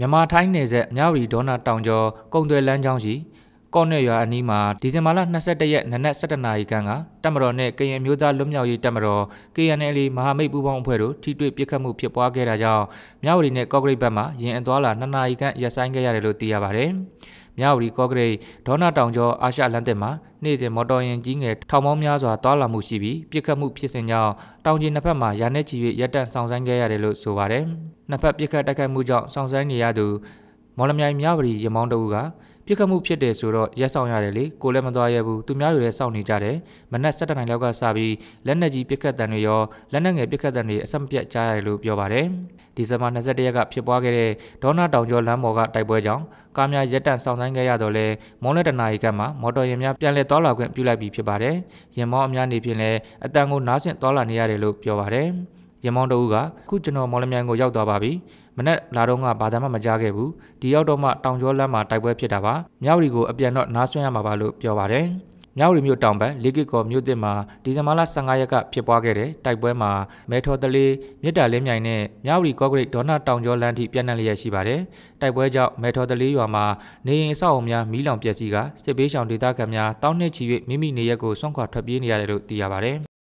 မြန်မာထိုင်းနယ်စပ်မြဝတီဒေါနာတောင်ကျော်ကုံသွယ်လမ်းကြောင်းရှိကော့နဲ့ရွာအနီးမှာဒီဇင်ဘာလ22ရက်နနက်7:00နာရီခန့်ကတပ်မတော်နဲ့ကရင်မျိုးသားလွတ်မြောက်ရေးတပ်မတော် KNL မဟာမိတ်ပူးပေါင်းအဖွဲ့တို့ထိတွေ့ပစ်ခတ်မှုဖြစ်ပွားခဲ့တာကြောင့်မြဝတီနဲ့ကော့ဂရိတ်ဘက်မှာရင်အသွာလာ2နာရီခန့်ရပ်ဆိုင်းခဲ့ရတယ်လို့သိရပါတယ်။မြဝတီကော့ဂရိတ်ဒေါနာတောင်ကျော်အာရှလန်တက်မှာနေ့စဉ်မော်တော်ယာဉ်ကြီးငယ်ထောင်ပေါင်းများစွာသွာလာမှုရှိပြီးပစ်ခတ်မှုဖြစ်စဉ်ကြောင့်တောင်ကျင်နှစ်ဖက်မှာရာနဲ့ချီ၍ရပ်တန့်ဆောင်ဆိုင်ခဲ့ရတယ်လို့ဆိုပါတယ်။နှစ်ဖက်ပစ်ခတ်တိုက်ခိုက်မှုကြောင့်ဆောင်ဆိုင်နေရသူမော်လမြိုင်မြဝတီရမောင်းတို့ကပြစ်ခတ်မှုဖြစ်တယ်ဆိုတော့ရက်ဆောင်ရတယ်လေကိုလည်းမသွားရဘူးသူများတွေလည်းစောင့်နေကြတယ်မနက်7:00နာရီလောက်ကစပြီးလက်နက်ကြီးပြစ်ခတ်တံတွေရောလက်နက်ငယ်ပြစ်ခတ်တံတွေအဆက်မပြတ်ကြားရတယ်လို့ပြောပါတယ်ဒီဇင်ဘာ22ရက်ကဖြစ်ပွားခဲ့တဲ့ဒေါနာတောင်ကျော်လမ်းပေါ်ကတိုက်ပွဲကြောင့်ကားများရက်တန့်ဆောင်ဆိုင်ခဲ့ရတော့လဲမွန်လက်တနာရီကမှမော်တော်ယာဉ်များပြန်လည်သွားလာခွင့်ပြုလိုက်ပြီးဖြစ်ပါတယ်ယာဉ်မောင်းအများနေဖြင့်လည်းအတန်ကိုနားဆင့်သွားလာနေရတယ်လို့ပြောပါတယ်။ရမောင်းတို့ကခုကျွန်တော်မော်လမြိုင်ကိုရောက်သွားပါပြီမနေ့လာတော့ကဘာသာမှမကြားခဲ့ဘူးဒီရောက်တော့မှတောင်ကျောလမ်းမှာတိုက်ပွဲဖြစ်တာပါမြောက်ရီကိုအပြန်တော့နားဆွင့်ရမှာပါလို့ပြောပါတယ်မြောက်ရီမြို့တောင်ပတ်လေကစ်ကော်မြို့သစ်မှာဒီဇင်ဘာလ15ရက်ကဖြစ်ပွားခဲ့တဲ့တိုက်ပွဲမှာမဲထော်တလေးမြစ်တာလင်းမြိုင်နဲ့မြောက်ရီကော့ဂရိတ်ဒေါနာတောင်ကျောလမ်းထိပြန့်နှံ့လျက်ရှိပါတယ်။တိုက်ပွဲကြောင့်မဲထော်တလေးရွာမှာနေအိမ်အဆောက်အုံများမီးလောင်ပျက်စီးကစစ်ပေးရှောင်ဒေသခံများတောင်းနှက်ချီ၍မိမိနေရပ်ကိုဆွန့်ခွာထွက်ပြေးနေရတယ်လို့သိရပါတယ်။